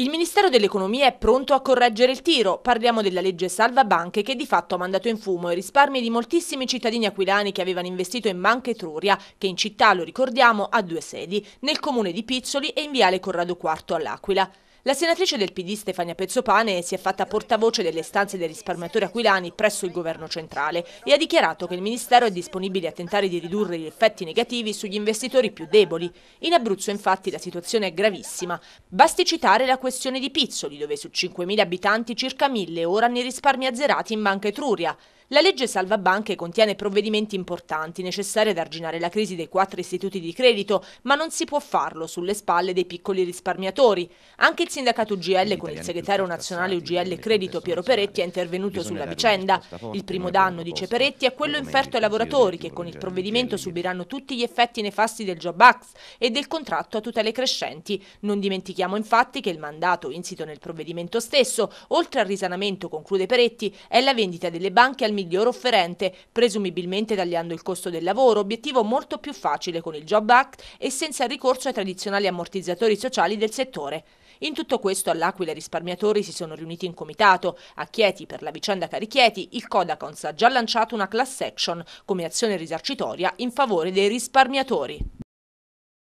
Il Ministero dell'Economia è pronto a correggere il tiro. Parliamo della legge salva banche che di fatto ha mandato in fumo i risparmi di moltissimi cittadini aquilani che avevano investito in Banca Etruria, che in città, lo ricordiamo, ha due sedi, nel comune di Pizzoli e in viale Corrado IV all'Aquila. La senatrice del PD Stefania Pezzopane si è fatta portavoce delle stanze dei risparmiatori aquilani presso il governo centrale e ha dichiarato che il Ministero è disponibile a tentare di ridurre gli effetti negativi sugli investitori più deboli. In Abruzzo infatti la situazione è gravissima. Basti citare la questione di Pizzoli dove su 5.000 abitanti circa 1.000 ora ne risparmi azzerati in Banca Etruria. La legge salva banche contiene provvedimenti importanti necessari ad arginare la crisi dei quattro istituti di credito, ma non si può farlo sulle spalle dei piccoli risparmiatori. Anche il sindacato UGL con il segretario nazionale UGL Credito Piero Peretti è intervenuto sulla vicenda. Il primo danno, dice Peretti, è quello inferto ai lavoratori che con il cioè, provvedimento subiranno tutti gli effetti nefasti del Job Act e del contratto a tutele crescenti. Non dimentichiamo infatti che il mandato insito nel provvedimento stesso, oltre al risanamento, conclude Peretti, è la vendita delle banche al miglior offerente, presumibilmente tagliando il costo del lavoro, obiettivo molto più facile con il Job Act e senza ricorso ai tradizionali ammortizzatori sociali del settore. In tutto questo all'Aquila i risparmiatori si sono riuniti in comitato. A Chieti, per la vicenda Carichieti, il Codacons ha già lanciato una class action come azione risarcitoria in favore dei risparmiatori.